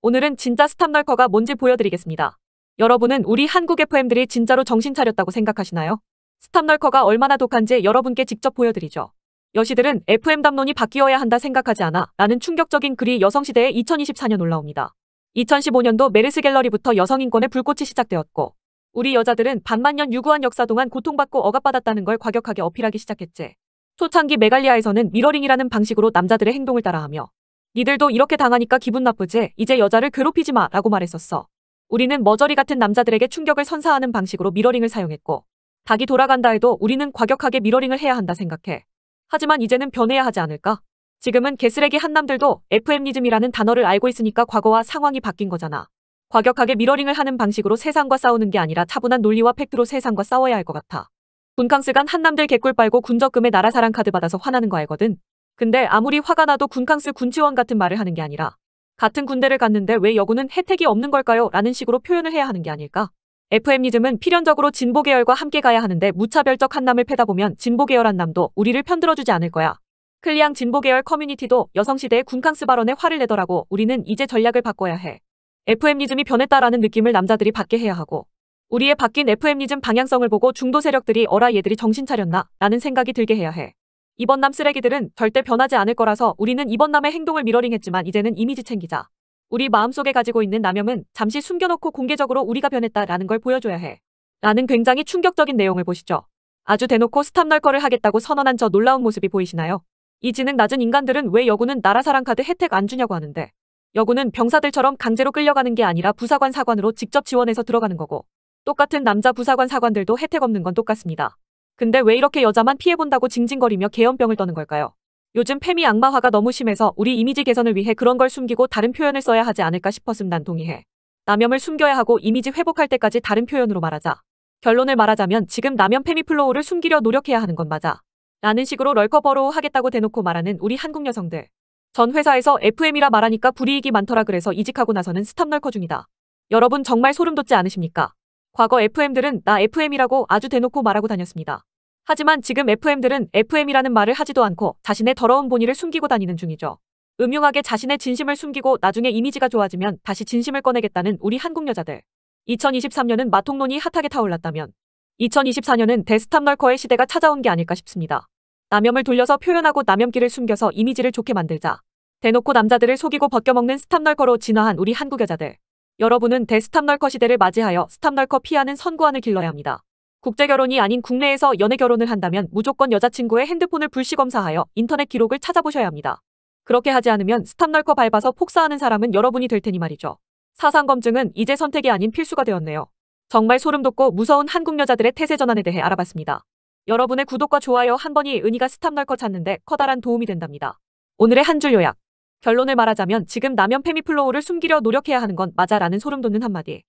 오늘은 진짜 스탑널커가 뭔지 보여드리겠습니다. 여러분은 우리 한국 FM들이 진짜로 정신 차렸다고 생각하시나요? 스탑널커가 얼마나 독한지 여러분께 직접 보여드리죠. 여시들은 FM 담론이 바뀌어야 한다 생각하지 않아 라는 충격적인 글이 여성시대에 2024년 올라옵니다. 2015년도 메르스 갤러리부터 여성인권의 불꽃이 시작되었고 우리 여자들은 반만 년 유구한 역사 동안 고통받고 억압받았다는 걸 과격하게 어필하기 시작했지. 초창기 메갈리아에서는 미러링이라는 방식으로 남자들의 행동을 따라하며 니들도 이렇게 당하니까 기분 나쁘지? 이제 여자를 괴롭히지 마 라고 말했었어. 우리는 머저리 같은 남자들에게 충격을 선사하는 방식으로 미러링을 사용했고 닭이 돌아간다 해도 우리는 과격하게 미러링을 해야 한다 생각해. 하지만 이제는 변해야 하지 않을까? 지금은 개쓰레기 한남들도 FM니즘이라는 단어를 알고 있으니까 과거와 상황이 바뀐 거잖아. 과격하게 미러링을 하는 방식으로 세상과 싸우는 게 아니라 차분한 논리와 팩트로 세상과 싸워야 할 것 같아. 분캉스 간 한남들 개꿀 빨고 군적금에 나라사랑 카드 받아서 화나는 거 알거든. 근데 아무리 화가 나도 군캉스 군지원 같은 말을 하는 게 아니라 같은 군대를 갔는데 왜 여군은 혜택이 없는 걸까요? 라는 식으로 표현을 해야 하는 게 아닐까? f m 리즘은 필연적으로 진보계열과 함께 가야 하는데 무차별적 한남을 패다 보면 진보계열한 남도 우리를 편들어주지 않을 거야. 클리앙 진보계열 커뮤니티도 여성시대의 군캉스 발언에 화를 내더라고 우리는 이제 전략을 바꿔야 해. f m 리즘이 변했다라는 느낌을 남자들이 받게 해야 하고 우리의 바뀐 f m 리즘 방향성을 보고 중도 세력들이 어라 얘들이 정신 차렸나 라는 생각이 들게 해야 해. 이번 남 쓰레기들은 절대 변하지 않을 거라서 우리는 이번 남의 행동을 미러링했지만 이제는 이미지 챙기자. 우리 마음속에 가지고 있는 남염은 잠시 숨겨놓고 공개적으로 우리가 변했다라는 걸 보여줘야 해. 라는 굉장히 충격적인 내용을 보시죠. 아주 대놓고 스탑널커를 하겠다고 선언한 저 놀라운 모습이 보이시나요? 이 지능 낮은 인간들은 왜 여군은 나라사랑 카드 혜택 안 주냐고 하는데 여군은 병사들처럼 강제로 끌려가는 게 아니라 부사관 사관으로 직접 지원해서 들어가는 거고 똑같은 남자 부사관 사관들도 혜택 없는 건 똑같습니다. 근데 왜 이렇게 여자만 피해본다고 징징거리며 개연병을 떠는 걸까요? 요즘 페미 악마화가 너무 심해서 우리 이미지 개선을 위해 그런 걸 숨기고 다른 표현을 써야 하지 않을까 싶었음 난 동의해. 남염을 숨겨야 하고 이미지 회복할 때까지 다른 표현으로 말하자. 결론을 말하자면 지금 남염 페미 플로우를 숨기려 노력해야 하는 건 맞아. 라는 식으로 럴커버로우 하겠다고 대놓고 말하는 우리 한국 여성들. 전 회사에서 FM이라 말하니까 불이익이 많더라 그래서 이직하고 나서는 스탑 널커 중이다. 여러분 정말 소름 돋지 않으십니까? 과거 FM들은 나 FM이라고 아주 대놓고 말하고 다녔습니다. 하지만 지금 FM들은 FM이라는 말을 하지도 않고 자신의 더러운 본의를 숨기고 다니는 중이죠. 음흉하게 자신의 진심을 숨기고 나중에 이미지가 좋아지면 다시 진심을 꺼내겠다는 우리 한국 여자들. 2023년은 마통론이 핫하게 타올랐다면 2024년은 데스탑널커의 시대가 찾아온 게 아닐까 싶습니다. 남염을 돌려서 표현하고 남염기를 숨겨서 이미지를 좋게 만들자. 대놓고 남자들을 속이고 벗겨먹는 스탑널커로 진화한 우리 한국 여자들. 여러분은 데스탑널커 시대를 맞이하여 스탑널커 피하는 선구안을 길러야 합니다. 국제 결혼이 아닌 국내에서 연애 결혼을 한다면 무조건 여자친구의 핸드폰을 불시 검사하여 인터넷 기록을 찾아보셔야 합니다. 그렇게 하지 않으면 스탑널커 밟아서 폭사하는 사람은 여러분이 될 테니 말이죠. 사상 검증은 이제 선택이 아닌 필수가 되었네요. 정말 소름 돋고 무서운 한국 여자들의 태세 전환에 대해 알아봤습니다. 여러분의 구독과 좋아요 한 번이 은희가 스탑널커 찾는데 커다란 도움이 된답니다. 오늘의 한 줄 요약. 결론을 말하자면 지금 남연 페미플로우를 숨기려 노력해야 하는 건 맞아라는 소름 돋는 한마디.